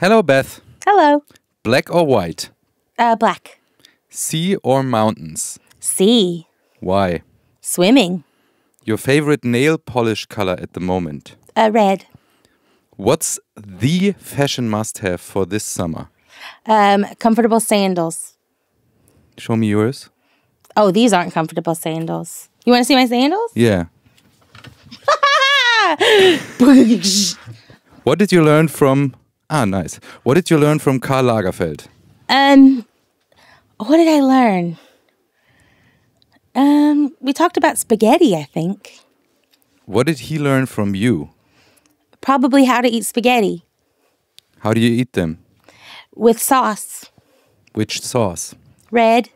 Hello, Beth. Hello. Black or white? Uh, black. Sea or mountains? Sea. Why? Swimming. Your favorite nail polish color at the moment? Uh, red. What's the fashion must have for this summer? Um, comfortable sandals. Show me yours. Oh, these aren't comfortable sandals. You want to see my sandals? Yeah. what did you learn from Ah, nice. What did you learn from Karl Lagerfeld? Um, what did I learn? Um, we talked about spaghetti, I think. What did he learn from you? Probably how to eat spaghetti. How do you eat them? With sauce. Which sauce? Red.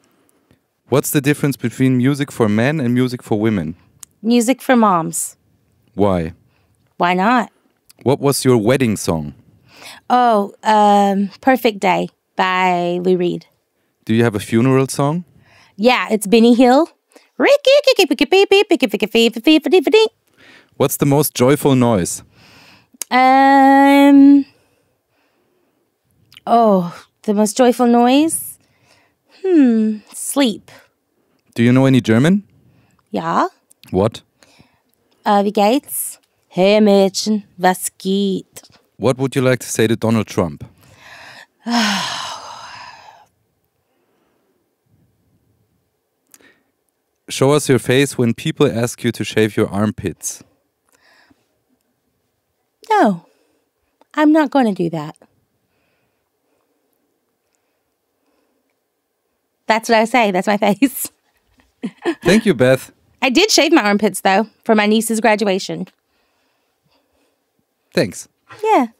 What's the difference between music for men and music for women? Music for moms. Why? Why not? What was your wedding song? Oh, um, Perfect Day by Lou Reed. Do you have a funeral song? Yeah, it's Benny Hill. What's the most joyful noise? Um. Oh, the most joyful noise? Hmm, sleep. Do you know any German? Yeah. What? Uh, wie geht's? Hey Mädchen, was geht? What would you like to say to Donald Trump? Show us your face when people ask you to shave your armpits. No, I'm not going to do that. That's what I say. That's my face. Thank you, Beth. I did shave my armpits, though, for my niece's graduation. Thanks. Yeah.